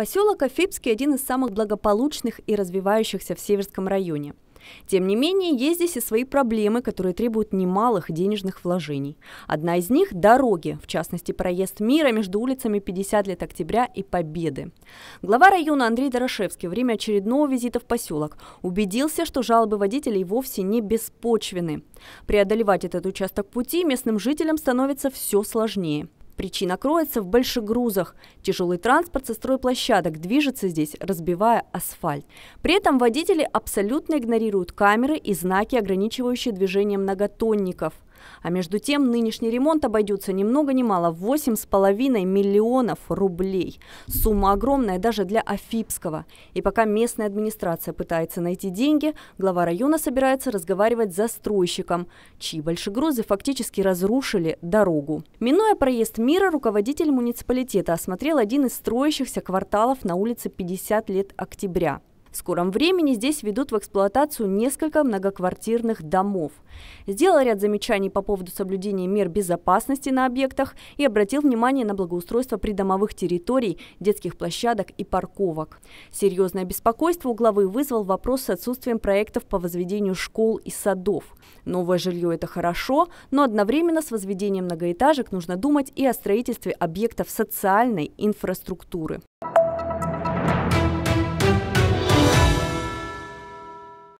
Поселок Афипский – один из самых благополучных и развивающихся в Северском районе. Тем не менее, есть здесь и свои проблемы, которые требуют немалых денежных вложений. Одна из них – дороги, в частности, проезд мира между улицами 50 лет октября и Победы. Глава района Андрей Дорошевский во время очередного визита в поселок убедился, что жалобы водителей вовсе не беспочвены. Преодолевать этот участок пути местным жителям становится все сложнее – Причина кроется в больших грузах, Тяжелый транспорт со стройплощадок движется здесь, разбивая асфальт. При этом водители абсолютно игнорируют камеры и знаки, ограничивающие движение многотонников – а между тем, нынешний ремонт обойдется ни много ни мало в 8,5 миллионов рублей. Сумма огромная даже для Афипского. И пока местная администрация пытается найти деньги, глава района собирается разговаривать с застройщиком, чьи большие грузы фактически разрушили дорогу. Минуя проезд мира, руководитель муниципалитета осмотрел один из строящихся кварталов на улице 50 лет октября. В скором времени здесь ведут в эксплуатацию несколько многоквартирных домов. Сделал ряд замечаний по поводу соблюдения мер безопасности на объектах и обратил внимание на благоустройство придомовых территорий, детских площадок и парковок. Серьезное беспокойство у главы вызвал вопрос с отсутствием проектов по возведению школ и садов. Новое жилье – это хорошо, но одновременно с возведением многоэтажек нужно думать и о строительстве объектов социальной инфраструктуры.